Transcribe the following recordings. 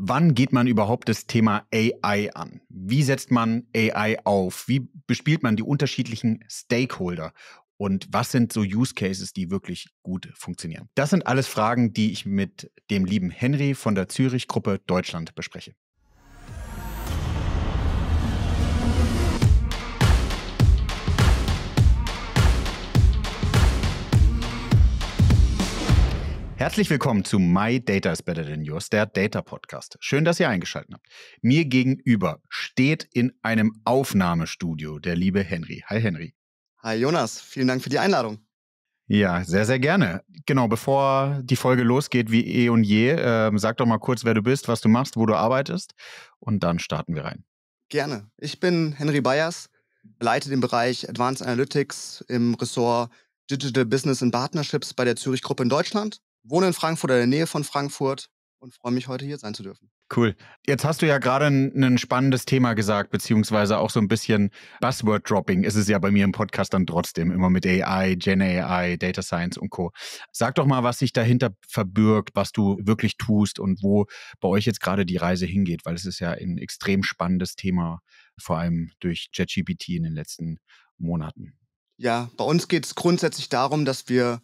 Wann geht man überhaupt das Thema AI an? Wie setzt man AI auf? Wie bespielt man die unterschiedlichen Stakeholder? Und was sind so Use Cases, die wirklich gut funktionieren? Das sind alles Fragen, die ich mit dem lieben Henry von der Zürich Gruppe Deutschland bespreche. Herzlich willkommen zu My Data is Better Than Yours, der Data Podcast. Schön, dass ihr eingeschaltet habt. Mir gegenüber steht in einem Aufnahmestudio der liebe Henry. Hi Henry. Hi Jonas, vielen Dank für die Einladung. Ja, sehr, sehr gerne. Genau, bevor die Folge losgeht, wie eh und je, äh, sag doch mal kurz, wer du bist, was du machst, wo du arbeitest und dann starten wir rein. Gerne. Ich bin Henry Bayers, leite den Bereich Advanced Analytics im Ressort Digital Business and Partnerships bei der Zürich Gruppe in Deutschland wohne in Frankfurt oder in der Nähe von Frankfurt und freue mich, heute hier sein zu dürfen. Cool. Jetzt hast du ja gerade ein, ein, spannendes Thema gesagt, beziehungsweise auch so ein bisschen Buzzword-Dropping ist es ja bei mir im Podcast dann trotzdem, immer mit AI, Gen AI, Data Science und Co. Sag doch mal, was sich dahinter verbirgt, was du wirklich tust und wo bei euch jetzt gerade die Reise hingeht, weil es ist ja ein extrem spannendes Thema, vor allem durch JetGPT in den letzten Monaten. Ja, bei uns geht es grundsätzlich darum, dass wir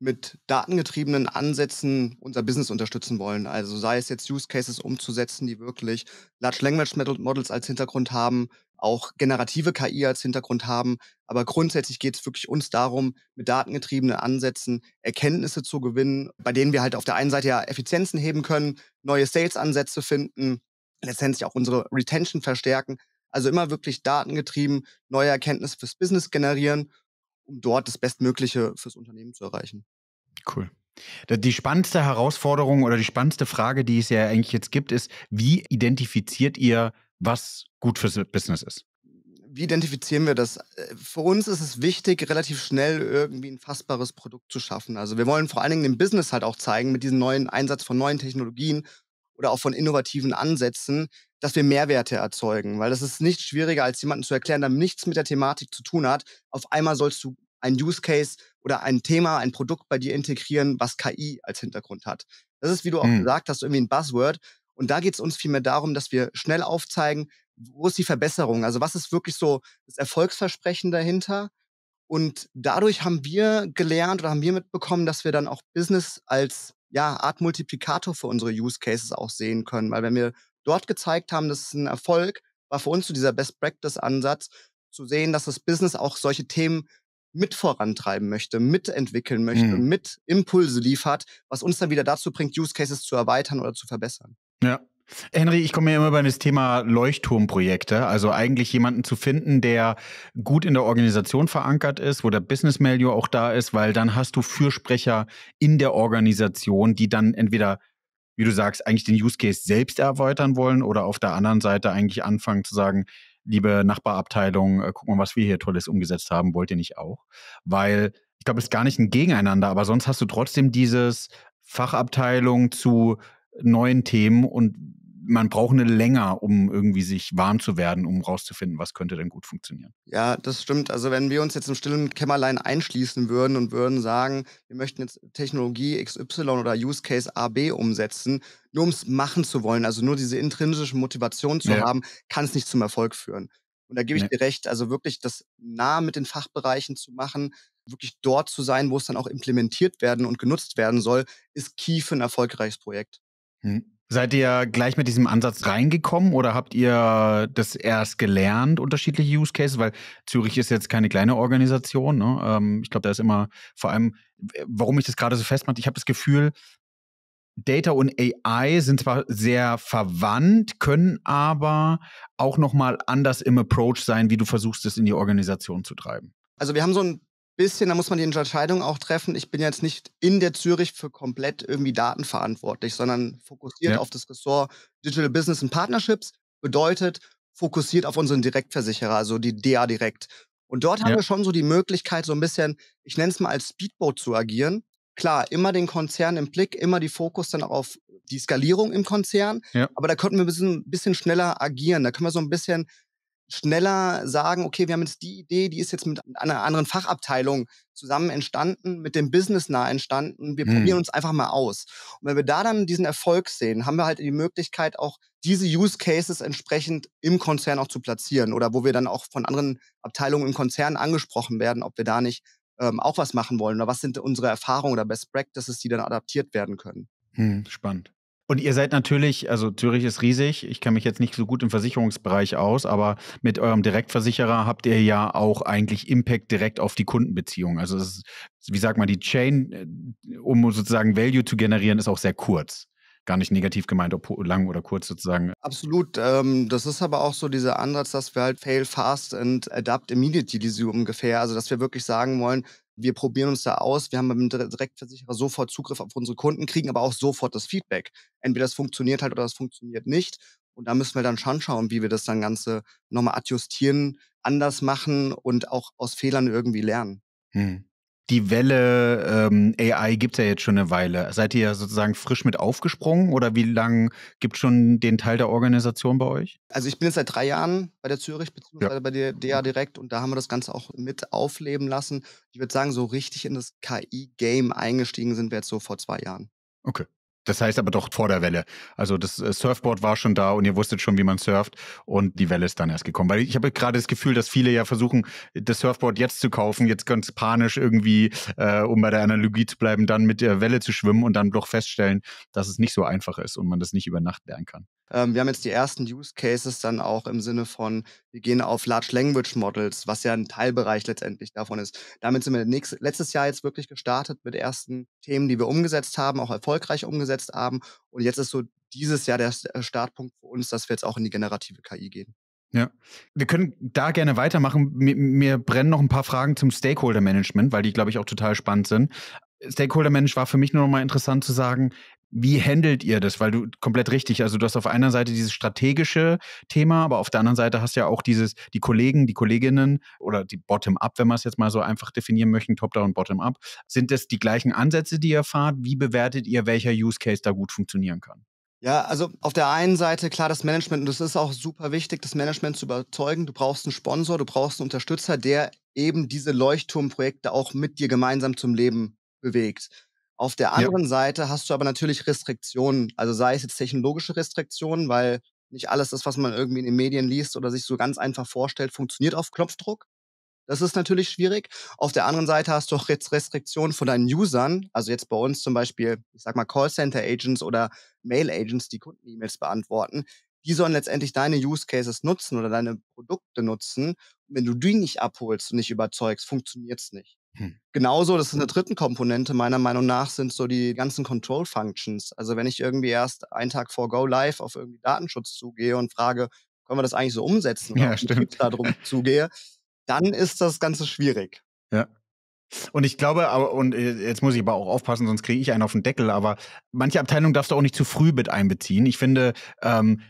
mit datengetriebenen Ansätzen unser Business unterstützen wollen. Also sei es jetzt Use Cases umzusetzen, die wirklich Large Language Models als Hintergrund haben, auch generative KI als Hintergrund haben. Aber grundsätzlich geht es wirklich uns darum, mit datengetriebenen Ansätzen Erkenntnisse zu gewinnen, bei denen wir halt auf der einen Seite ja Effizienzen heben können, neue Sales-Ansätze finden, letztendlich auch unsere Retention verstärken. Also immer wirklich datengetrieben neue Erkenntnisse fürs Business generieren um dort das Bestmögliche fürs Unternehmen zu erreichen. Cool. Die spannendste Herausforderung oder die spannendste Frage, die es ja eigentlich jetzt gibt, ist, wie identifiziert ihr, was gut fürs Business ist? Wie identifizieren wir das? Für uns ist es wichtig, relativ schnell irgendwie ein fassbares Produkt zu schaffen. Also wir wollen vor allen Dingen dem Business halt auch zeigen, mit diesem neuen Einsatz von neuen Technologien oder auch von innovativen Ansätzen, dass wir Mehrwerte erzeugen. Weil das ist nicht schwieriger, als jemandem zu erklären, der nichts mit der Thematik zu tun hat. Auf einmal sollst du ein Use Case oder ein Thema, ein Produkt bei dir integrieren, was KI als Hintergrund hat. Das ist, wie du auch mhm. gesagt hast, irgendwie ein Buzzword. Und da geht es uns vielmehr darum, dass wir schnell aufzeigen, wo ist die Verbesserung? Also was ist wirklich so das Erfolgsversprechen dahinter? Und dadurch haben wir gelernt oder haben wir mitbekommen, dass wir dann auch Business als ja, Art Multiplikator für unsere Use Cases auch sehen können. Weil wenn wir dort gezeigt haben, das ist ein Erfolg, war für uns so dieser Best Practice Ansatz, zu sehen, dass das Business auch solche Themen mit vorantreiben möchte, mitentwickeln möchte, mhm. mit Impulse liefert, was uns dann wieder dazu bringt, Use Cases zu erweitern oder zu verbessern. Ja. Henry, ich komme ja immer über das Thema Leuchtturmprojekte, also eigentlich jemanden zu finden, der gut in der Organisation verankert ist, wo der Business Value auch da ist, weil dann hast du Fürsprecher in der Organisation, die dann entweder wie du sagst, eigentlich den Use Case selbst erweitern wollen oder auf der anderen Seite eigentlich anfangen zu sagen, liebe Nachbarabteilung, äh, guck mal, was wir hier Tolles umgesetzt haben, wollt ihr nicht auch? Weil ich glaube, es ist gar nicht ein Gegeneinander, aber sonst hast du trotzdem dieses Fachabteilung zu neuen Themen und man braucht eine länger, um irgendwie sich warm zu werden, um rauszufinden, was könnte denn gut funktionieren. Ja, das stimmt. Also wenn wir uns jetzt im stillen Kämmerlein einschließen würden und würden sagen, wir möchten jetzt Technologie XY oder Use Case AB umsetzen, nur um es machen zu wollen, also nur diese intrinsische Motivation zu ja. haben, kann es nicht zum Erfolg führen. Und da gebe ich nee. dir recht, also wirklich das nah mit den Fachbereichen zu machen, wirklich dort zu sein, wo es dann auch implementiert werden und genutzt werden soll, ist key für ein erfolgreiches Projekt. Hm. Seid ihr gleich mit diesem Ansatz reingekommen oder habt ihr das erst gelernt, unterschiedliche Use Cases? Weil Zürich ist jetzt keine kleine Organisation. Ne? Ähm, ich glaube, da ist immer vor allem, äh, warum ich das gerade so festmache, ich habe das Gefühl, Data und AI sind zwar sehr verwandt, können aber auch nochmal anders im Approach sein, wie du versuchst, es in die Organisation zu treiben. Also wir haben so ein bisschen, da muss man die Entscheidung auch treffen. Ich bin jetzt nicht in der Zürich für komplett irgendwie Daten verantwortlich, sondern fokussiert ja. auf das Ressort Digital Business and Partnerships bedeutet fokussiert auf unseren Direktversicherer, also die DA Direkt. Und dort ja. haben wir schon so die Möglichkeit, so ein bisschen, ich nenne es mal als Speedboat zu agieren. Klar, immer den Konzern im Blick, immer die Fokus dann auf die Skalierung im Konzern. Ja. Aber da könnten wir ein bisschen, bisschen schneller agieren. Da können wir so ein bisschen schneller sagen, okay, wir haben jetzt die Idee, die ist jetzt mit einer anderen Fachabteilung zusammen entstanden, mit dem Business nah entstanden. Wir mhm. probieren hm. uns einfach mal aus. Und wenn wir da dann diesen Erfolg sehen, haben wir halt die Möglichkeit, auch diese Use Cases entsprechend im Konzern auch zu platzieren oder wo wir dann auch von anderen Abteilungen im Konzern angesprochen werden, ob wir da nicht ähm, auch was machen wollen oder was sind unsere Erfahrungen oder Best Practices, die dann adaptiert werden können. Hm, spannend. Und ihr seid natürlich, also Zürich ist riesig, ich kenne mich jetzt nicht so gut im Versicherungsbereich aus, aber mit eurem Direktversicherer habt ihr ja auch eigentlich Impact direkt auf die Kundenbeziehung. Also ist, wie sagt man, die Chain, äh, um sozusagen Value zu generieren, ist auch sehr kurz. Gar nicht negativ gemeint, ob lang oder kurz sozusagen. Absolut. Ähm, das ist aber auch so dieser Ansatz, dass wir halt fail fast and adapt immediately, so ungefähr. Also dass wir wirklich sagen wollen, wir probieren uns da aus, wir haben beim Direktversicherer sofort Zugriff auf unsere Kunden, kriegen aber auch sofort das Feedback. Entweder das funktioniert halt oder das funktioniert nicht. Und da müssen wir dann schon schauen, wie wir das dann Ganze nochmal adjustieren, anders machen und auch aus Fehlern irgendwie lernen. Hm die Welle ähm, AI gibt es ja jetzt schon eine Weile. Seid ihr sozusagen frisch mit aufgesprungen oder wie lange gibt es schon den Teil der Organisation bei euch? Also ich bin jetzt seit drei Jahren bei der Zürich bzw. Ja. bei der DA direkt und da haben wir das Ganze auch mit aufleben lassen. Ich würde sagen, so richtig in das KI-Game eingestiegen sind wir jetzt so vor zwei Jahren. Okay. Das heißt aber doch vor der Welle. Also das äh, Surfboard war schon da und ihr wusstet schon, wie man surft und die Welle ist dann erst gekommen. Weil ich habe gerade das Gefühl, dass viele ja versuchen, das Surfboard jetzt zu kaufen, jetzt ganz panisch irgendwie, äh, um bei der Analogie zu bleiben, dann mit der Welle zu schwimmen und dann doch feststellen, dass es nicht so einfach ist und man das nicht über Nacht lernen kann. Ähm, wir haben jetzt die ersten Use Cases dann auch im Sinne von, wir gehen auf Large Language Models, was ja ein Teilbereich letztendlich davon ist. Damit sind wir nächst, letztes Jahr jetzt wirklich gestartet mit ersten Themen, die wir umgesetzt haben, auch erfolgreich umgesetzt haben. Und jetzt ist so dieses Jahr der äh, Startpunkt für uns, dass wir jetzt auch in die generative KI gehen. Ja, wir können da gerne weitermachen. Mir, mir brennen noch ein paar Fragen zum Stakeholder Management, weil die, glaube ich, auch total spannend sind. Stakeholder Management war für mich nur noch mal interessant zu sagen, wie handelt ihr das? Weil du komplett richtig, also du hast auf einer Seite dieses strategische Thema, aber auf der anderen Seite hast du ja auch dieses, die Kollegen, die Kolleginnen oder die Bottom-up, wenn man es jetzt mal so einfach definieren möchten, Top-down, Bottom-up. Sind das die gleichen Ansätze, die ihr fahrt? Wie bewertet ihr, welcher Use Case da gut funktionieren kann? Ja, also auf der einen Seite klar das Management, und das ist auch super wichtig, das Management zu überzeugen. Du brauchst einen Sponsor, du brauchst einen Unterstützer, der eben diese Leuchtturmprojekte auch mit dir gemeinsam zum Leben bewegt. Auf der anderen ja. Seite hast du aber natürlich Restriktionen, also sei es jetzt technologische Restriktionen, weil nicht alles das, was man irgendwie in den Medien liest oder sich so ganz einfach vorstellt, funktioniert auf Knopfdruck. Das ist natürlich schwierig. Auf der anderen Seite hast du auch jetzt Restriktionen von deinen Usern, also jetzt bei uns zum Beispiel, ich sag mal Callcenter-Agents oder Mail-Agents, die Kunden-E-Mails beantworten. Die sollen letztendlich deine Use-Cases nutzen oder deine Produkte nutzen. wenn du die nicht abholst und nicht überzeugst, funktioniert's nicht. Hm. Genauso, das ist eine dritten Komponente meiner Meinung nach, sind so die ganzen Control Functions. Also wenn ich irgendwie erst einen Tag vor Go Live auf irgendwie Datenschutz zugehe und frage, können wir das eigentlich so umsetzen, ja, wenn ich darum zugehe, dann ist das Ganze schwierig. Ja. Und ich glaube, aber, und äh, jetzt muss ich aber auch aufpassen, sonst kriege ich einen auf den Deckel, aber manche Abteilungen darfst du auch nicht zu früh mit einbeziehen. Ich finde, ähm,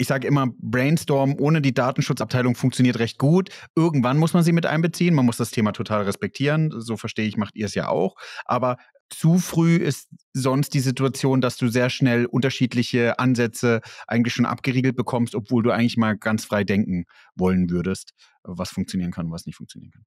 ich sage immer, Brainstorm ohne die Datenschutzabteilung funktioniert recht gut. Irgendwann muss man sie mit einbeziehen. Man muss das Thema total respektieren. So verstehe ich, macht ihr es ja auch. Aber zu früh ist sonst die Situation, dass du sehr schnell unterschiedliche Ansätze eigentlich schon abgeriegelt bekommst, obwohl du eigentlich mal ganz frei denken wollen würdest, was funktionieren kann, und was nicht funktionieren kann.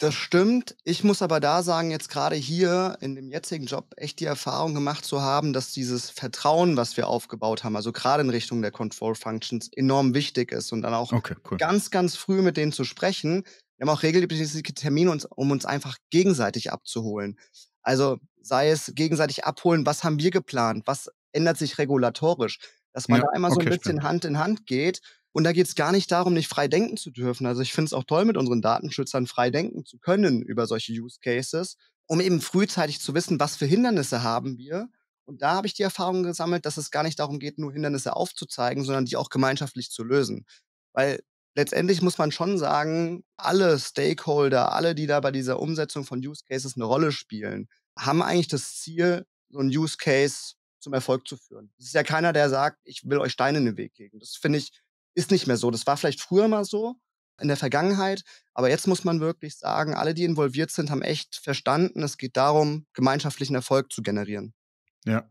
Das stimmt. Ich muss aber da sagen, jetzt gerade hier in dem jetzigen Job echt die Erfahrung gemacht zu haben, dass dieses Vertrauen, was wir aufgebaut haben, also gerade in Richtung der Control Functions, enorm wichtig ist und dann auch okay, cool. ganz, ganz früh mit denen zu sprechen. Wir haben auch regelmäßige Termine, um uns einfach gegenseitig abzuholen. Also sei es gegenseitig abholen, was haben wir geplant, was ändert sich regulatorisch, dass man ja, da einmal okay, so ein bisschen stimmt. Hand in Hand geht und da geht es gar nicht darum, nicht frei denken zu dürfen. Also ich finde es auch toll, mit unseren Datenschützern frei denken zu können über solche Use Cases, um eben frühzeitig zu wissen, was für Hindernisse haben wir. Und da habe ich die Erfahrung gesammelt, dass es gar nicht darum geht, nur Hindernisse aufzuzeigen, sondern die auch gemeinschaftlich zu lösen. Weil letztendlich muss man schon sagen, alle Stakeholder, alle, die da bei dieser Umsetzung von Use Cases eine Rolle spielen, haben eigentlich das Ziel, so einen Use Case zum Erfolg zu führen. Es ist ja keiner, der sagt, ich will euch Steine in den Weg legen. Das finde ich ist nicht mehr so. Das war vielleicht früher mal so in der Vergangenheit, aber jetzt muss man wirklich sagen, alle, die involviert sind, haben echt verstanden, es geht darum, gemeinschaftlichen Erfolg zu generieren. Ja,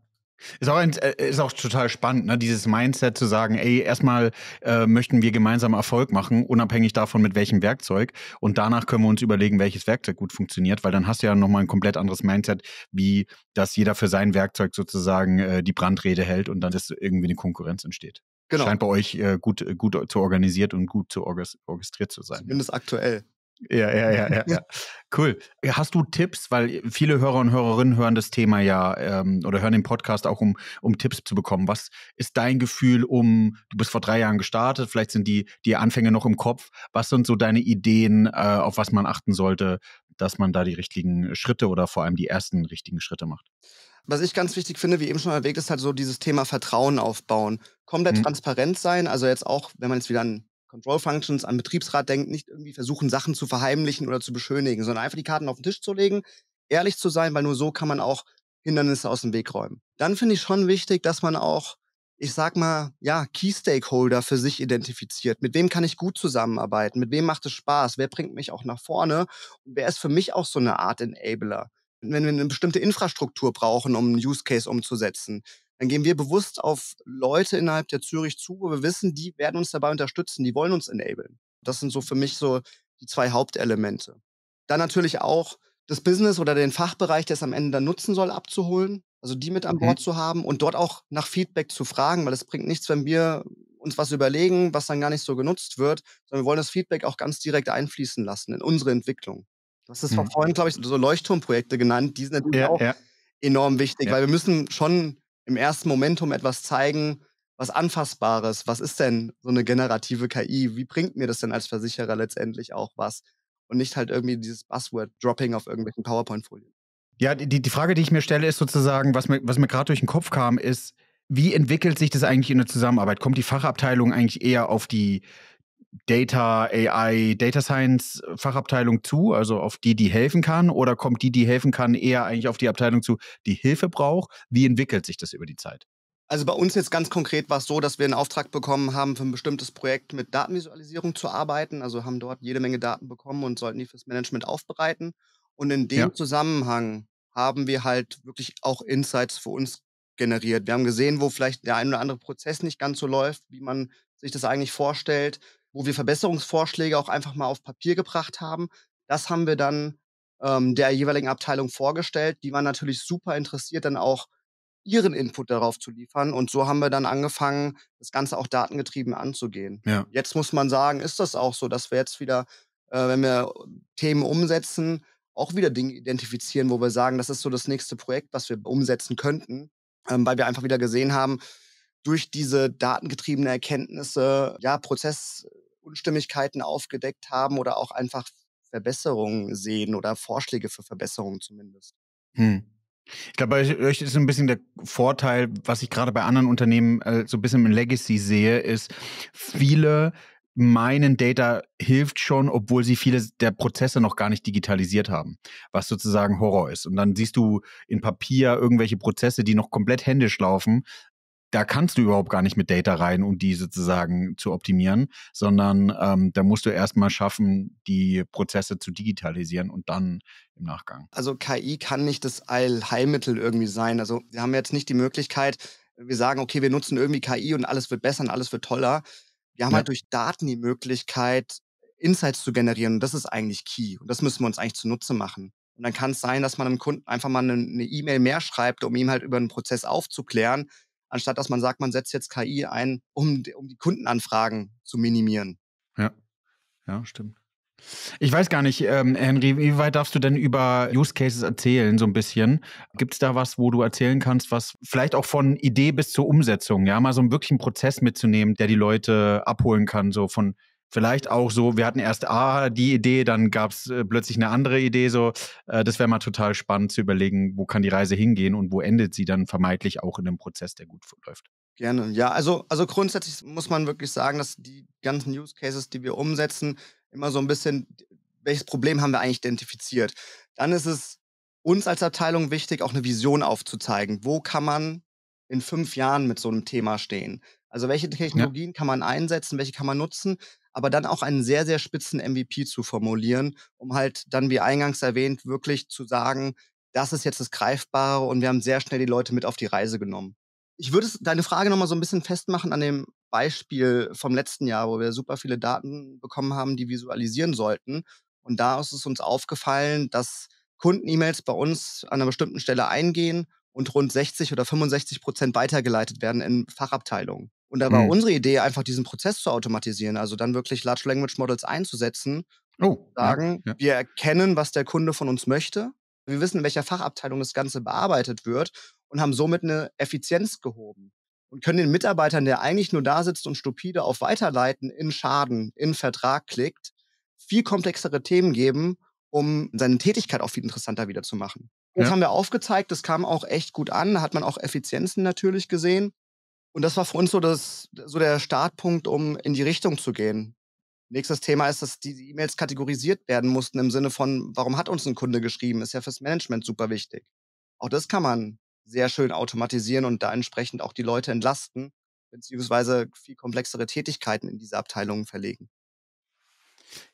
ist auch, ein, äh, ist auch total spannend, ne? dieses Mindset zu sagen, ey, erstmal äh, möchten wir gemeinsam Erfolg machen, unabhängig davon, mit welchem Werkzeug. Und danach können wir uns überlegen, welches Werkzeug gut funktioniert, weil dann hast du ja nochmal ein komplett anderes Mindset, wie dass jeder für sein Werkzeug sozusagen äh, die Brandrede hält und dann ist irgendwie eine Konkurrenz entsteht. Genau. Scheint bei euch äh, gut, äh, gut äh, zu organisiert und gut zu orchestriert zu sein. Zumindest aktuell. Ja, ja, ja, ja, ja. Cool. Hast du Tipps, weil äh, viele Hörer und Hörerinnen hören das Thema ja ähm, oder hören den Podcast auch, um, um Tipps zu bekommen. Was ist dein Gefühl um, du bist vor drei Jahren gestartet, vielleicht sind die, die Anfänge noch im Kopf. Was sind so deine Ideen, äh, auf was man achten sollte, dass man da die richtigen Schritte oder vor allem die ersten richtigen Schritte macht? was ich ganz wichtig finde, wie eben schon erwähnt, ist halt so dieses Thema Vertrauen aufbauen. Komplett mhm. transparent sein, also jetzt auch, wenn man jetzt wieder an Control Functions, an Betriebsrat denkt, nicht irgendwie versuchen, Sachen zu verheimlichen oder zu beschönigen, sondern einfach die Karten auf den Tisch zu legen, ehrlich zu sein, weil nur so kann man auch Hindernisse aus dem Weg räumen. Dann finde ich schon wichtig, dass man auch, ich sag mal, ja, Key Stakeholder für sich identifiziert. Mit wem kann ich gut zusammenarbeiten? Mit wem macht es Spaß? Wer bringt mich auch nach vorne? Und wer ist für mich auch so eine Art Enabler? wenn wir eine bestimmte Infrastruktur brauchen, um einen Use Case umzusetzen, dann gehen wir bewusst auf Leute innerhalb der Zürich zu, wo wir wissen, die werden uns dabei unterstützen, die wollen uns enablen. Das sind so für mich so die zwei Hauptelemente. Dann natürlich auch das Business oder den Fachbereich, der es am Ende dann nutzen soll, abzuholen, also die mit an okay. Mhm. Bord zu haben und dort auch nach Feedback zu fragen, weil es bringt nichts, wenn wir uns was überlegen, was dann gar nicht so genutzt wird, sondern wir wollen das Feedback auch ganz direkt einfließen lassen in unsere Entwicklung. Du hast es mhm. vorhin, glaube ich, so Leuchtturmprojekte genannt. Die sind natürlich ja, auch ja. enorm wichtig, ja. weil wir müssen schon im ersten Momentum etwas zeigen, was Anfassbares. Was ist denn so eine generative KI? Wie bringt mir das denn als Versicherer letztendlich auch was? Und nicht halt irgendwie dieses Buzzword-Dropping auf irgendwelchen PowerPoint-Folien. Ja, die, die Frage, die ich mir stelle, ist sozusagen, was mir, was mir gerade durch den Kopf kam, ist, wie entwickelt sich das eigentlich in der Zusammenarbeit? Kommt die Fachabteilung eigentlich eher auf die Data, AI, Data Science Fachabteilung zu, also auf die, die helfen kann, oder kommt die, die helfen kann, eher eigentlich auf die Abteilung zu, die Hilfe braucht? Wie entwickelt sich das über die Zeit? Also bei uns jetzt ganz konkret war es so, dass wir einen Auftrag bekommen haben, für ein bestimmtes Projekt mit Datenvisualisierung zu arbeiten. Also haben dort jede Menge Daten bekommen und sollten die fürs Management aufbereiten. Und in dem ja. Zusammenhang haben wir halt wirklich auch Insights für uns generiert. Wir haben gesehen, wo vielleicht der ein oder andere Prozess nicht ganz so läuft, wie man sich das eigentlich vorstellt wo wir Verbesserungsvorschläge auch einfach mal auf Papier gebracht haben. Das haben wir dann ähm, der jeweiligen Abteilung vorgestellt. Die waren natürlich super interessiert, dann auch ihren Input darauf zu liefern. Und so haben wir dann angefangen, das Ganze auch datengetrieben anzugehen. Ja. Jetzt muss man sagen, ist das auch so, dass wir jetzt wieder, äh, wenn wir Themen umsetzen, auch wieder Dinge identifizieren, wo wir sagen, das ist so das nächste Projekt, was wir umsetzen könnten, ähm, weil wir einfach wieder gesehen haben, durch diese datengetriebene Erkenntnisse, ja, Prozess, Unstimmigkeiten aufgedeckt haben oder auch einfach Verbesserungen sehen oder Vorschläge für Verbesserungen zumindest. Hm. Ich glaube, bei euch ist ein bisschen der Vorteil, was ich gerade bei anderen Unternehmen äh, so ein bisschen im Legacy sehe, ist, viele meinen, Data hilft schon, obwohl sie viele der Prozesse noch gar nicht digitalisiert haben, was sozusagen Horror ist. Und dann siehst du in Papier irgendwelche Prozesse, die noch komplett händisch laufen da kannst du überhaupt gar nicht mit Data rein, um die sozusagen zu optimieren, sondern ähm, da musst du erstmal schaffen, die Prozesse zu digitalisieren und dann im Nachgang. Also KI kann nicht das Allheilmittel irgendwie sein. Also wir haben jetzt nicht die Möglichkeit, wir sagen, okay, wir nutzen irgendwie KI und alles wird besser und alles wird toller. Wir haben ja. halt durch Daten die Möglichkeit, Insights zu generieren und das ist eigentlich key und das müssen wir uns eigentlich zunutze machen. Und dann kann es sein, dass man einem Kunden einfach mal eine E-Mail e mehr schreibt, um ihm halt über einen Prozess aufzuklären, anstatt dass man sagt, man setzt jetzt KI ein, um, um die Kundenanfragen zu minimieren. Ja, ja, stimmt. Ich weiß gar nicht, ähm, Henry, wie weit darfst du denn über Use Cases erzählen, so ein bisschen? Gibt es da was, wo du erzählen kannst, was vielleicht auch von Idee bis zur Umsetzung, ja, mal so einen wirklichen Prozess mitzunehmen, der die Leute abholen kann, so von vielleicht auch so, wir hatten erst A, ah, die Idee, dann gab es äh, plötzlich eine andere Idee. So, äh, das wäre mal total spannend zu überlegen, wo kann die Reise hingehen und wo endet sie dann vermeintlich auch in einem Prozess, der gut läuft. Gerne, ja. Also, also grundsätzlich muss man wirklich sagen, dass die ganzen Use Cases, die wir umsetzen, immer so ein bisschen, welches Problem haben wir eigentlich identifiziert? Dann ist es uns als Abteilung wichtig, auch eine Vision aufzuzeigen. Wo kann man in fünf Jahren mit so einem Thema stehen? Also welche Technologien ja. kann man einsetzen, welche kann man nutzen, aber dann auch einen sehr, sehr spitzen MVP zu formulieren, um halt dann, wie eingangs erwähnt, wirklich zu sagen, das ist jetzt das Greifbare und wir haben sehr schnell die Leute mit auf die Reise genommen. Ich würde deine Frage nochmal so ein bisschen festmachen an dem Beispiel vom letzten Jahr, wo wir super viele Daten bekommen haben, die visualisieren sollten. Und da ist es uns aufgefallen, dass Kunden-E-Mails bei uns an einer bestimmten Stelle eingehen und rund 60 oder 65 Prozent weitergeleitet werden in Fachabteilungen. Und da war mhm. unsere Idee, einfach diesen Prozess zu automatisieren, also dann wirklich Large Language Models einzusetzen. Oh, sagen, ja, ja. wir erkennen, was der Kunde von uns möchte. Wir wissen, in welcher Fachabteilung das Ganze bearbeitet wird und haben somit eine Effizienz gehoben und können den Mitarbeitern, der eigentlich nur da sitzt und stupide auf Weiterleiten in Schaden, in Vertrag klickt, viel komplexere Themen geben, um seine Tätigkeit auch viel interessanter wieder zu machen. Das ja. haben wir aufgezeigt, das kam auch echt gut an, da hat man auch Effizienzen natürlich gesehen. Und das war für uns so, das, so der Startpunkt, um in die Richtung zu gehen. Nächstes Thema ist, dass die E-Mails kategorisiert werden mussten im Sinne von, warum hat uns ein Kunde geschrieben? Ist ja fürs Management super wichtig. Auch das kann man sehr schön automatisieren und da entsprechend auch die Leute entlasten, beziehungsweise viel komplexere Tätigkeiten in diese Abteilungen verlegen.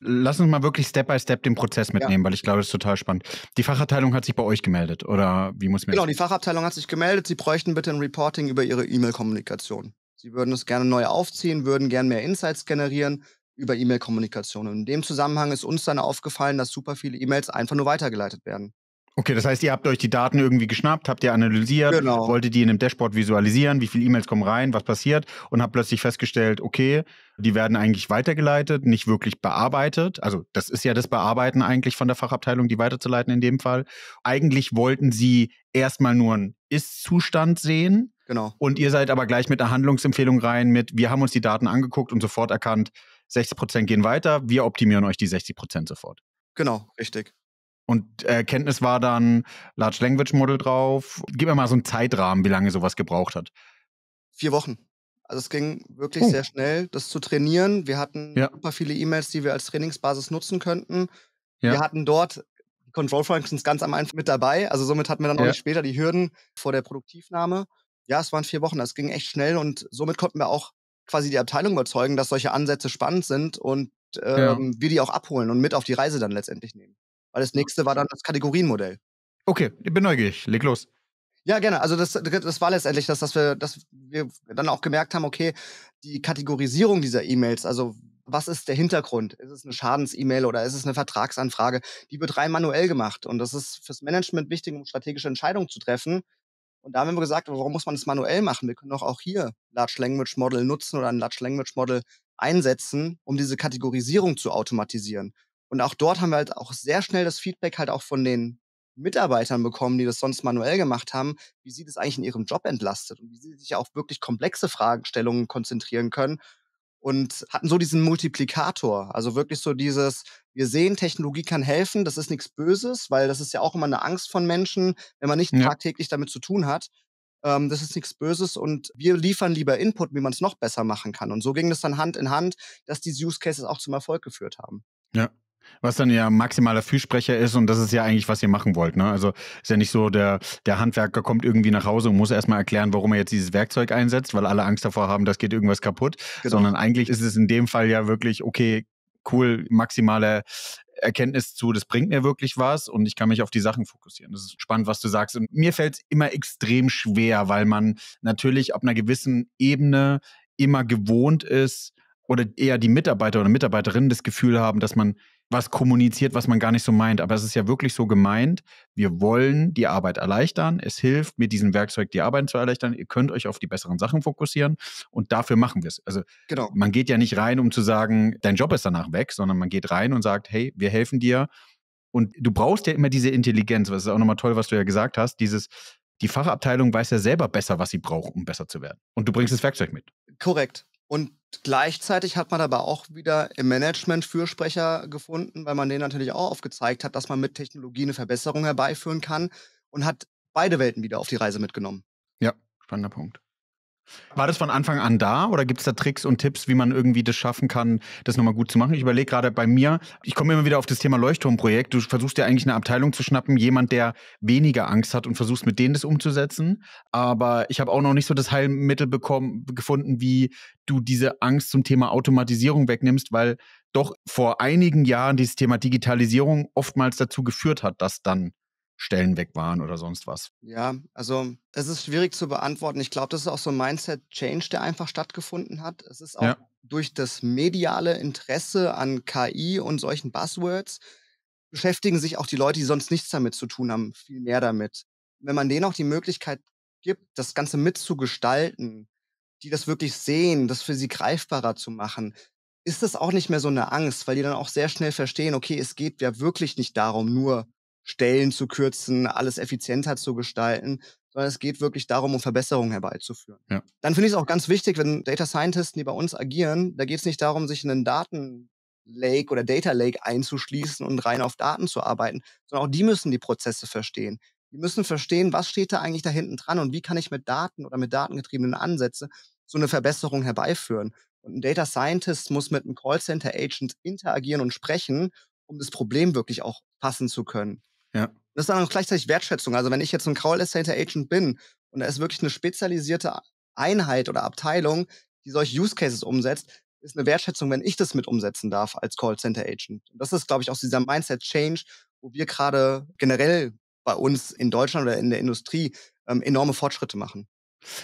Lass uns mal wirklich Step by Step den Prozess mitnehmen, ja. weil ich glaube, das ist total spannend. Die Fachabteilung hat sich bei euch gemeldet oder wie muss ich mir Genau, die Fachabteilung hat sich gemeldet. Sie bräuchten bitte ein Reporting über ihre E-Mail-Kommunikation. Sie würden es gerne neu aufziehen, würden gerne mehr Insights generieren über E-Mail-Kommunikation. Und In dem Zusammenhang ist uns dann aufgefallen, dass super viele E-Mails einfach nur weitergeleitet werden. Okay, das heißt, ihr habt euch die Daten irgendwie geschnappt, habt ihr analysiert, genau. wolltet die in einem Dashboard visualisieren, wie viele E-Mails kommen rein, was passiert und habt plötzlich festgestellt, okay, die werden eigentlich weitergeleitet, nicht wirklich bearbeitet. Also das ist ja das Bearbeiten eigentlich von der Fachabteilung, die weiterzuleiten in dem Fall. Eigentlich wollten sie erstmal nur einen Ist-Zustand sehen. Genau. Und ihr seid aber gleich mit einer Handlungsempfehlung rein, mit, wir haben uns die Daten angeguckt und sofort erkannt, 60 Prozent gehen weiter, wir optimieren euch die 60 Prozent sofort. Genau, richtig. Und Erkenntnis äh, war dann Large Language Model drauf. Gib mir mal so einen Zeitrahmen, wie lange sowas gebraucht hat. Vier Wochen. Also es ging wirklich oh. sehr schnell, das zu trainieren. Wir hatten ja. super viele E-Mails, die wir als Trainingsbasis nutzen könnten. Ja. Wir hatten dort Control Functions ganz am Anfang mit dabei. Also somit hatten wir dann auch nicht später die Hürden vor der Produktivnahme. Ja, es waren vier Wochen. Das ging echt schnell und somit konnten wir auch quasi die Abteilung überzeugen, dass solche Ansätze spannend sind und ähm, wir die auch abholen und mit auf die Reise dann letztendlich nehmen. Weil das nächste war dann das Kategorienmodell. Okay, ich bin neugierig. Leg los. Ja, gerne. Also das, das war letztendlich das, dass wir, dass wir dann auch gemerkt haben, okay, die Kategorisierung dieser E-Mails, also was ist der Hintergrund? Ist es eine Schadens-E-Mail oder ist es eine Vertragsanfrage? Die wird rein manuell gemacht. Und das ist fürs Management wichtig, um strategische Entscheidungen zu treffen. Und da haben wir gesagt, warum muss man das manuell machen? Wir können doch auch hier Large Language Model nutzen oder ein Large Language Model einsetzen, um diese Kategorisierung zu automatisieren. Und auch dort haben wir halt auch sehr schnell das Feedback halt auch von den Mitarbeitern bekommen, die das sonst manuell gemacht haben, wie sie das eigentlich in ihrem Job entlastet und wie sie sich auf wirklich komplexe Fragestellungen konzentrieren können und hatten so diesen Multiplikator, also wirklich so dieses, wir sehen, Technologie kann helfen, das ist nichts Böses, weil das ist ja auch immer eine Angst von Menschen, wenn man nicht ja. tagtäglich damit zu tun hat. Ähm, das ist nichts Böses und wir liefern lieber Input, wie man es noch besser machen kann. Und so ging das dann Hand in Hand, dass diese Use Cases auch zum Erfolg geführt haben. Ja, was dann ja maximaler Fürsprecher ist und das ist ja eigentlich, was ihr machen wollt. Ne? Also ist ja nicht so, der, der Handwerker kommt irgendwie nach Hause und muss erstmal erklären, warum er jetzt dieses Werkzeug einsetzt, weil alle Angst davor haben, das geht irgendwas kaputt. Genau. Sondern eigentlich ist es in dem Fall ja wirklich, okay, cool, maximale Erkenntnis zu, das bringt mir wirklich was und ich kann mich auf die Sachen fokussieren. Das ist spannend, was du sagst. Und mir fällt es immer extrem schwer, weil man natürlich ab einer gewissen Ebene immer gewohnt ist, oder eher die Mitarbeiter oder Mitarbeiterinnen das Gefühl haben, dass man was kommuniziert, was man gar nicht so meint. Aber es ist ja wirklich so gemeint, wir wollen die Arbeit erleichtern. Es hilft, mit diesem Werkzeug die Arbeit zu erleichtern. Ihr könnt euch auf die besseren Sachen fokussieren und dafür machen wir es. Also genau. man geht ja nicht rein, um zu sagen, dein Job ist danach weg, sondern man geht rein und sagt, hey, wir helfen dir. Und du brauchst ja immer diese Intelligenz, Das ist auch nochmal toll, was du ja gesagt hast, dieses, die Fachabteilung weiß ja selber besser, was sie braucht, um besser zu werden. Und du bringst das Werkzeug mit. Korrekt. Und gleichzeitig hat man aber auch wieder im Management Fürsprecher gefunden, weil man denen natürlich auch aufgezeigt hat, dass man mit Technologie eine Verbesserung herbeiführen kann und hat beide Welten wieder auf die Reise mitgenommen. Ja, spannender Punkt. War das von Anfang an da oder gibt es da Tricks und Tipps, wie man irgendwie das schaffen kann, das nochmal gut zu machen? Ich überlege gerade bei mir, ich komme immer wieder auf das Thema Leuchtturmprojekt. Du versuchst ja eigentlich eine Abteilung zu schnappen, jemand, der weniger Angst hat und versuchst mit denen das umzusetzen. Aber ich habe auch noch nicht so das Heilmittel bekommen, gefunden, wie du diese Angst zum Thema Automatisierung wegnimmst, weil doch vor einigen Jahren dieses Thema Digitalisierung oftmals dazu geführt hat, dass dann Stellen weg waren oder sonst was? Ja, also es ist schwierig zu beantworten. Ich glaube, das ist auch so ein Mindset-Change, der einfach stattgefunden hat. Es ist auch ja. durch das mediale Interesse an KI und solchen Buzzwords beschäftigen sich auch die Leute, die sonst nichts damit zu tun haben, viel mehr damit. Wenn man denen auch die Möglichkeit gibt, das Ganze mitzugestalten, die das wirklich sehen, das für sie greifbarer zu machen, ist das auch nicht mehr so eine Angst, weil die dann auch sehr schnell verstehen, okay, es geht ja wirklich nicht darum, nur Stellen zu kürzen, alles effizienter zu gestalten, sondern es geht wirklich darum, um Verbesserungen herbeizuführen. Ja. Dann finde ich es auch ganz wichtig, wenn Data Scientists, die bei uns agieren, da geht es nicht darum, sich in einen Daten Lake oder Data Lake einzuschließen und rein auf Daten zu arbeiten, sondern auch die müssen die Prozesse verstehen. Die müssen verstehen, was steht da eigentlich da hinten dran und wie kann ich mit Daten oder mit datengetriebenen Ansätzen so eine Verbesserung herbeiführen. Und ein Data Scientist muss mit einem Callcenter Agent interagieren und sprechen, um das Problem wirklich auch passen zu können. Ja. Das ist dann auch gleichzeitig Wertschätzung. Also wenn ich jetzt ein Call Center Agent bin und da ist wirklich eine spezialisierte Einheit oder Abteilung, die solche Use Cases umsetzt, ist eine Wertschätzung, wenn ich das mit umsetzen darf als Call Center Agent. Und das ist, glaube ich, auch dieser Mindset Change, wo wir gerade generell bei uns in Deutschland oder in der Industrie ähm, enorme Fortschritte machen.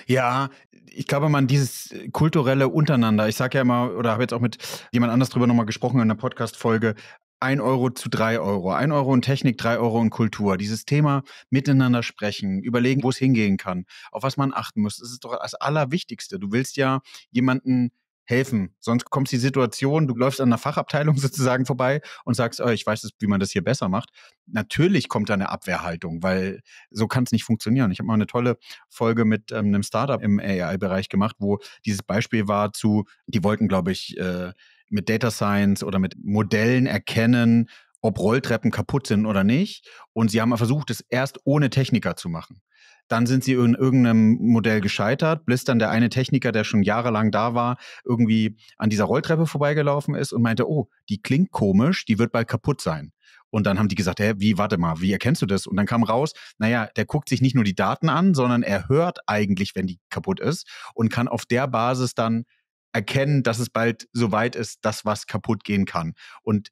Ja, ich glaube, man dieses kulturelle untereinander, ich sage ja immer oder habe jetzt auch mit jemand anders drüber nochmal gesprochen in einer Podcast-Folge, ein Euro zu drei Euro, ein Euro in Technik, drei Euro in Kultur. Dieses Thema miteinander sprechen, überlegen, wo es hingehen kann, auf was man achten muss, das ist doch das Allerwichtigste. Du willst ja jemanden helfen. Sonst kommt die Situation, du läufst an einer Fachabteilung sozusagen vorbei und sagst, oh, ich weiß, es, wie man das hier besser macht. Natürlich kommt da eine Abwehrhaltung, weil so kann es nicht funktionieren. Ich habe mal eine tolle Folge mit ähm, einem Startup im AI-Bereich gemacht, wo dieses Beispiel war zu, die wollten, glaube ich, äh, mit Data Science oder mit Modellen erkennen, ob Rolltreppen kaputt sind oder nicht. Und sie haben versucht, es erst ohne Techniker zu machen. Dann sind sie in irgendeinem Modell gescheitert, bis dann der eine Techniker, der schon jahrelang da war, irgendwie an dieser Rolltreppe vorbeigelaufen ist und meinte, oh, die klingt komisch, die wird bald kaputt sein. Und dann haben die gesagt, hä, wie, warte mal, wie erkennst du das? Und dann kam raus, naja, der guckt sich nicht nur die Daten an, sondern er hört eigentlich, wenn die kaputt ist und kann auf der Basis dann erkennen, dass es bald so weit ist, dass was kaputt gehen kann. Und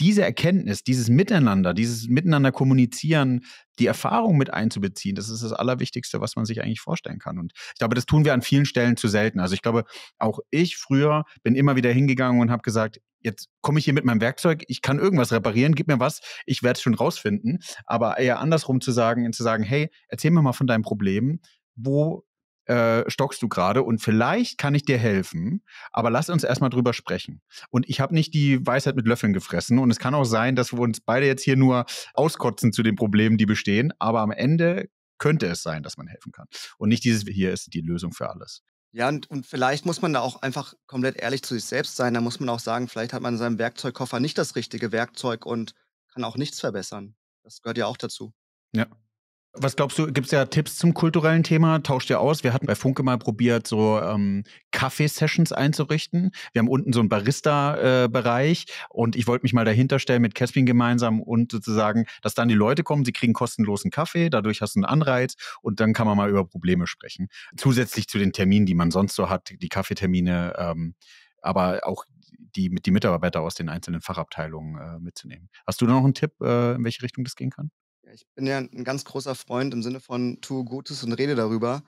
diese Erkenntnis, dieses Miteinander, dieses Miteinander kommunizieren, die Erfahrung mit einzubeziehen, das ist das Allerwichtigste, was man sich eigentlich vorstellen kann. Und ich glaube, das tun wir an vielen Stellen zu selten. Also ich glaube, auch ich früher bin immer wieder hingegangen und habe gesagt, jetzt komme ich hier mit meinem Werkzeug, ich kann irgendwas reparieren, gib mir was, ich werde es schon rausfinden. Aber eher andersrum zu sagen, zu sagen, hey, erzähl mir mal von deinem Problem, wo äh, stockst du gerade und vielleicht kann ich dir helfen, aber lass uns erstmal drüber sprechen. Und ich habe nicht die Weisheit mit Löffeln gefressen und es kann auch sein, dass wir uns beide jetzt hier nur auskotzen zu den Problemen, die bestehen, aber am Ende könnte es sein, dass man helfen kann. Und nicht dieses, hier ist die Lösung für alles. Ja, und, und, vielleicht muss man da auch einfach komplett ehrlich zu sich selbst sein. Da muss man auch sagen, vielleicht hat man in seinem Werkzeugkoffer nicht das richtige Werkzeug und kann auch nichts verbessern. Das gehört ja auch dazu. Ja. Was glaubst du, gibt es ja Tipps zum kulturellen Thema? Tauscht ihr aus? Wir hatten bei Funke mal probiert, so ähm, kaffee einzurichten. Wir haben unten so einen Barista-Bereich äh, und ich wollte mich mal dahinter stellen mit Caspin gemeinsam und sozusagen, dass dann die Leute kommen, sie kriegen kostenlosen Kaffee, dadurch hast du einen Anreiz und dann kann man mal über Probleme sprechen. Zusätzlich zu den Terminen, die man sonst so hat, die Kaffeetermine, ähm, aber auch die, die Mitarbeiter aus den einzelnen Fachabteilungen äh, mitzunehmen. Hast du da noch einen Tipp, äh, in welche Richtung das gehen kann? Ich bin ja ein ganz großer Freund im Sinne von tue Gutes und rede darüber.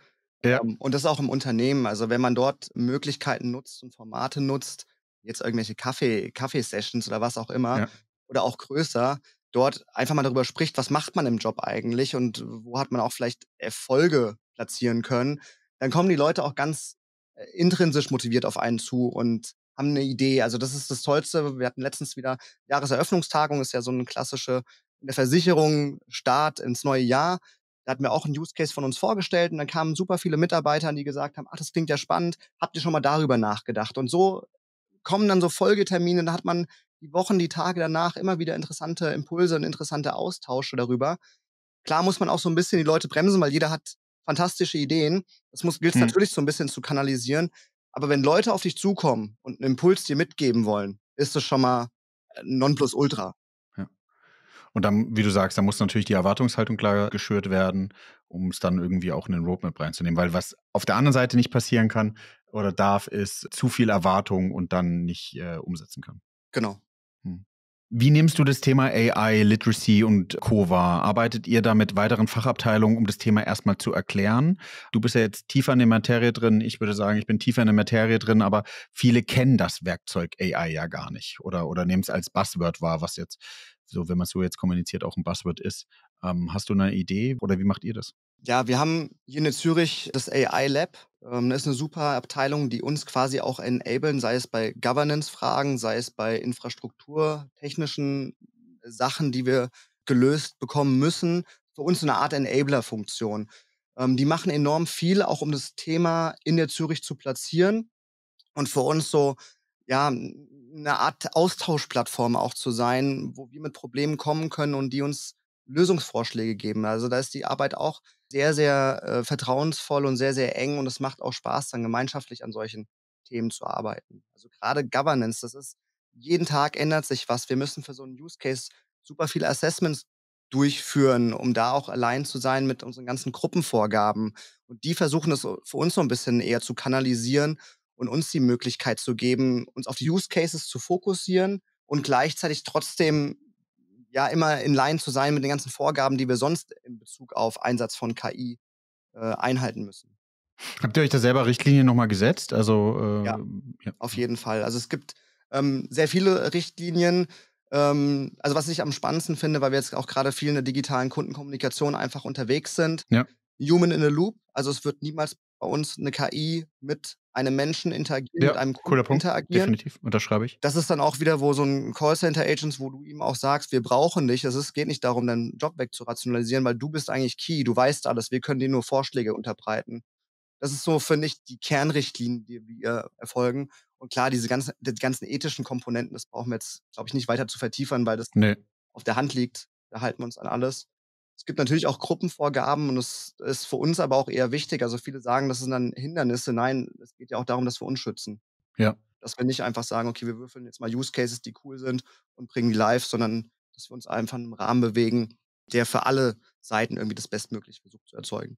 Ja. Ähm, und das auch im Unternehmen. Also wenn man dort Möglichkeiten nutzt und Formate nutzt, jetzt irgendwelche Kaffee, sessions oder was auch immer, ja. oder auch größer, dort einfach mal darüber spricht, was macht man im Job eigentlich und wo hat man auch vielleicht Erfolge platzieren können, dann kommen die Leute auch ganz äh, intrinsisch motiviert auf einen zu und haben eine Idee. Also das ist das Tollste. Wir hatten letztens wieder Jahreseröffnungstagung, ist ja so eine klassische in der Versicherung, Start ins neue Jahr. Da hatten wir auch einen Use Case von uns vorgestellt und dann kamen super viele Mitarbeiter, die gesagt haben, ach, das klingt ja spannend, habt ihr schon mal darüber nachgedacht? Und so kommen dann so Folgetermine, da hat man die Wochen, die Tage danach immer wieder interessante Impulse und interessante Austausche darüber. Klar muss man auch so ein bisschen die Leute bremsen, weil jeder hat fantastische Ideen. Das muss gilt hm. natürlich so ein bisschen zu kanalisieren. Aber wenn Leute auf dich zukommen und einen Impuls dir mitgeben wollen, ist das schon mal äh, non plus ultra. Und dann, wie du sagst, da muss natürlich die Erwartungshaltung klar geschürt werden, um es dann irgendwie auch in den Roadmap reinzunehmen. Weil was auf der anderen Seite nicht passieren kann oder darf, ist zu viel Erwartung und dann nicht äh, umsetzen kann. Genau. Hm. Wie nimmst du das Thema AI, Literacy und Co. wahr? Arbeitet ihr da mit weiteren Fachabteilungen, um das Thema erstmal zu erklären? Du bist ja jetzt tiefer in der Materie drin. Ich würde sagen, ich bin tiefer in der Materie drin, aber viele kennen das Werkzeug AI ja gar nicht oder, oder nehmen es als Buzzword wahr, was jetzt so wenn man so jetzt kommuniziert, auch ein Buzzword ist. Ähm, hast du eine Idee oder wie macht ihr das? Ja, wir haben hier in Zürich das AI Lab. Ähm, das ist eine super Abteilung, die uns quasi auch enablen, sei es bei Governance-Fragen, sei es bei infrastrukturtechnischen Sachen, die wir gelöst bekommen müssen. Für uns eine Art Enabler-Funktion. Ähm, die machen enorm viel, auch um das Thema in der Zürich zu platzieren und für uns so ja, eine Art Austauschplattform auch zu sein, wo wir mit Problemen kommen können und die uns Lösungsvorschläge geben. Also da ist die Arbeit auch sehr, sehr äh, vertrauensvoll und sehr, sehr eng und es macht auch Spaß, dann gemeinschaftlich an solchen Themen zu arbeiten. Also gerade Governance, das ist, jeden Tag ändert sich was. Wir müssen für so einen Use Case super viele Assessments durchführen, um da auch allein zu sein mit unseren ganzen Gruppenvorgaben. Und die versuchen es äh, für uns so ein bisschen eher zu kanalisieren und uns die Möglichkeit zu geben, uns auf die Use Cases zu fokussieren und gleichzeitig trotzdem ja immer in Line zu sein mit den ganzen Vorgaben, die wir sonst in Bezug auf Einsatz von KI äh, einhalten müssen. Habt ihr euch da selber Richtlinien nochmal gesetzt? Also äh, ja, ähm, ja, auf jeden Fall. Also es gibt ähm, sehr viele Richtlinien. Ähm, also was ich am spannendsten finde, weil wir jetzt auch gerade viel in der digitalen Kundenkommunikation einfach unterwegs sind. Ja. Human in a Loop. Also es wird niemals bei uns eine KI mit einem Menschen interagieren, ja, mit einem Kunden cooler Punkt, interagieren. Definitiv, unterschreibe ich. Das ist dann auch wieder, wo so ein Callcenter-Agent, wo du ihm auch sagst, wir brauchen dich. Es geht nicht darum, deinen Job wegzurationalisieren, weil du bist eigentlich Key, du weißt alles, wir können dir nur Vorschläge unterbreiten. Das ist so, finde ich, die Kernrichtlinien, die wir erfolgen. Und klar, diese ganzen, die ganzen ethischen Komponenten, das brauchen wir jetzt, glaube ich, nicht weiter zu vertiefern, weil das nee. auf der Hand liegt. Da halten wir uns an alles. Es gibt natürlich auch Gruppenvorgaben und es ist für uns aber auch eher wichtig. Also viele sagen, das sind dann Hindernisse. Nein, es geht ja auch darum, dass wir uns schützen. Ja. Dass wir nicht einfach sagen, okay, wir würfeln jetzt mal Use Cases, die cool sind und bringen die live, sondern dass wir uns einfach in einem Rahmen bewegen, der für alle Seiten irgendwie das Bestmögliche versucht zu erzeugen.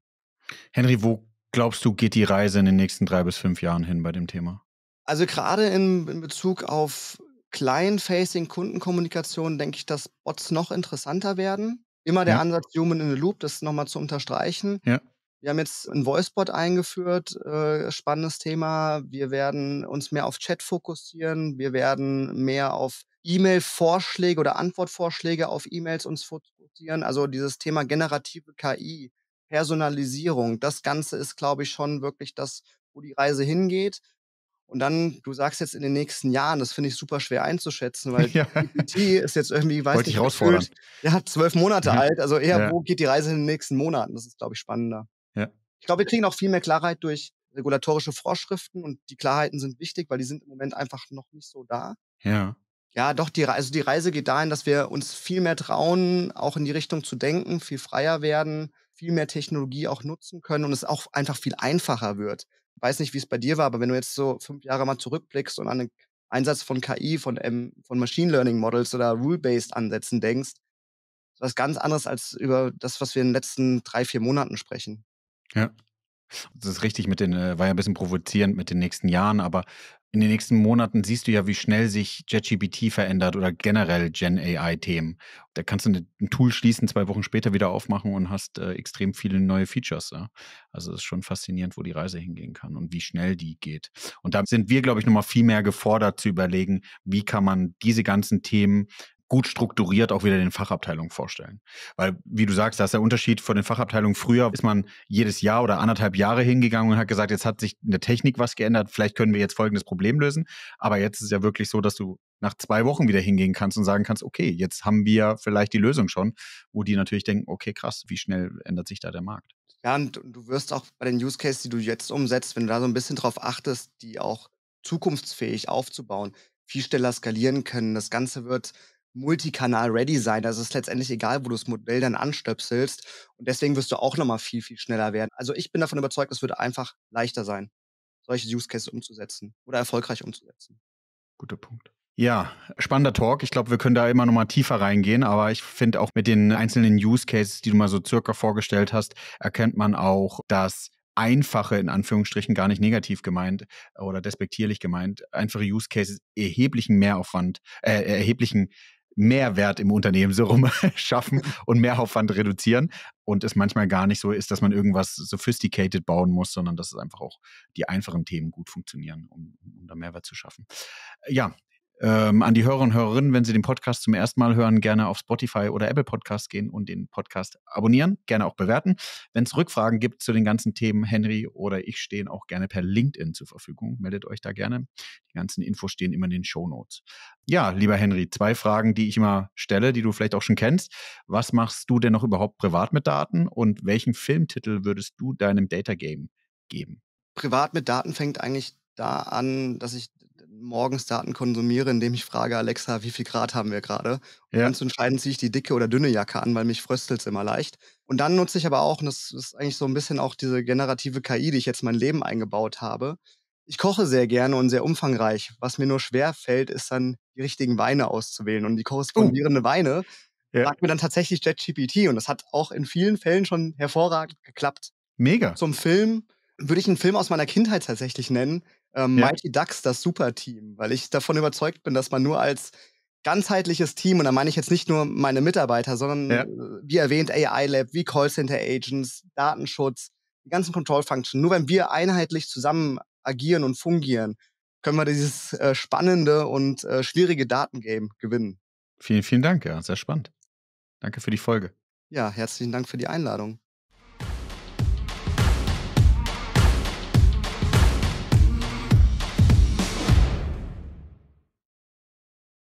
Henry, wo glaubst du, geht die Reise in den nächsten drei bis fünf Jahren hin bei dem Thema? Also gerade in, in Bezug auf Client-Facing Kundenkommunikation denke ich, dass Bots noch interessanter werden. Immer der ja. Ansatz Human in the Loop, das nochmal zu unterstreichen. Ja. Wir haben jetzt ein Voicebot eingeführt, äh, spannendes Thema. Wir werden uns mehr auf Chat fokussieren. Wir werden mehr auf E-Mail-Vorschläge oder Antwortvorschläge auf E-Mails uns fokussieren. Also dieses Thema generative KI, Personalisierung, das Ganze ist, glaube ich, schon wirklich das, wo die Reise hingeht. Und dann, du sagst jetzt in den nächsten Jahren, das finde ich super schwer einzuschätzen, weil ja. die ist jetzt irgendwie, weiß Wollte nicht, ich herausfordern. Ja, zwölf Monate ja. Mhm. alt, also eher, ja. wo geht die Reise in den nächsten Monaten? Das ist, glaube ich, spannender. Ja. Ich glaube, wir kriegen auch viel mehr Klarheit durch regulatorische Vorschriften und die Klarheiten sind wichtig, weil die sind im Moment einfach noch nicht so da. Ja. Ja, doch, die, Reise, also die Reise geht dahin, dass wir uns viel mehr trauen, auch in die Richtung zu denken, viel freier werden, viel mehr Technologie auch nutzen können und es auch einfach viel einfacher wird weiß nicht, wie es bei dir war, aber wenn du jetzt so fünf Jahre mal zurückblickst und an den Einsatz von KI, von, ähm, von Machine Learning Models oder Rule-Based Ansätzen denkst, ist was ganz anderes als über das, was wir in den letzten drei, vier Monaten sprechen. Ja. Das ist richtig mit den, äh, war ja ein bisschen provozierend mit den nächsten Jahren, aber in den nächsten Monaten siehst du ja, wie schnell sich JetGPT verändert oder generell Gen AI-Themen. Da kannst du ne, ein Tool schließen, zwei Wochen später wieder aufmachen und hast äh, extrem viele neue Features. Ja? Also es ist schon faszinierend, wo die Reise hingehen kann und wie schnell die geht. Und da sind wir, glaube ich, nochmal viel mehr gefordert zu überlegen, wie kann man diese ganzen Themen gut strukturiert auch wieder den Fachabteilungen vorstellen. Weil, wie du sagst, da ist der Unterschied von den Fachabteilungen. Früher ist man jedes Jahr oder anderthalb Jahre hingegangen und hat gesagt, jetzt hat sich in der Technik was geändert, vielleicht können wir jetzt folgendes Problem lösen. Aber jetzt ist es ja wirklich so, dass du nach zwei Wochen wieder hingehen kannst und sagen kannst, okay, jetzt haben wir vielleicht die Lösung schon, wo die natürlich denken, okay, krass, wie schnell ändert sich da der Markt? Ja, und du wirst auch bei den Use Cases, die du jetzt umsetzt, wenn du da so ein bisschen drauf achtest, die auch zukunftsfähig aufzubauen, viel schneller skalieren können. Das Ganze wird multikanal-ready sein. Das also, ist letztendlich egal, wo du das Modell dann anstöpselst. Und deswegen wirst du auch nochmal viel, viel schneller werden. Also ich bin davon überzeugt, es wird einfach leichter sein, solche Use Cases umzusetzen oder erfolgreich umzusetzen. Guter Punkt. Ja, spannender Talk. Ich glaube, wir können da immer nochmal tiefer reingehen, aber ich finde auch mit den einzelnen Use Cases, die du mal so circa vorgestellt hast, erkennt man auch, dass einfache, in Anführungsstrichen gar nicht negativ gemeint oder despektierlich gemeint, einfache Use Cases erheblichen Mehraufwand, äh, erheblichen Mehrwert im Unternehmen so rum schaffen und Mehraufwand reduzieren und es manchmal gar nicht so ist, dass man irgendwas sophisticated bauen muss, sondern dass es einfach auch die einfachen Themen gut funktionieren, um, um da Mehrwert zu schaffen. Ja, ähm, an die Hörer und Hörerinnen, wenn Sie den Podcast zum ersten Mal hören, gerne auf Spotify oder Apple Podcast gehen und den Podcast abonnieren, gerne auch bewerten. Wenn es Rückfragen gibt zu den ganzen Themen, Henry oder ich stehen auch gerne per LinkedIn zur Verfügung. Meldet euch da gerne. Die ganzen Infos stehen immer in den Show Notes. Ja, lieber Henry, zwei Fragen, die ich immer stelle, die du vielleicht auch schon kennst. Was machst du denn noch überhaupt privat mit Daten und welchen Filmtitel würdest du deinem Data Game geben? Privat mit Daten fängt eigentlich da an, dass ich morgens Daten konsumiere, indem ich frage, Alexa, wie viel Grad haben wir gerade? Und ja. dann zu entscheiden, ziehe ich die dicke oder dünne Jacke an, weil mich fröstelt es immer leicht. Und dann nutze ich aber auch, und das ist eigentlich so ein bisschen auch diese generative KI, die ich jetzt in mein Leben eingebaut habe. Ich koche sehr gerne und sehr umfangreich. Was mir nur schwer fällt, ist dann die richtigen Weine auszuwählen. Und die oh. korrespondierende uh. Weine ja. sagt mir dann tatsächlich JetGPT. Und das hat auch in vielen Fällen schon hervorragend geklappt. Mega. Zum Film würde ich einen Film aus meiner Kindheit tatsächlich nennen, ähm, ja. Mighty Ducks, das Superteam, weil ich davon überzeugt bin, dass man nur als ganzheitliches Team, und da meine ich jetzt nicht nur meine Mitarbeiter, sondern ja. Äh, wie erwähnt, AI Lab, wie Callcenter Agents, Datenschutz, die ganzen Control Functions. Nur wenn wir einheitlich zusammen agieren und fungieren, können wir dieses äh, spannende und äh, schwierige Datengame gewinnen. Vielen, vielen Dank, ja, sehr spannend. Danke für die Folge. Ja, herzlichen Dank für die Einladung.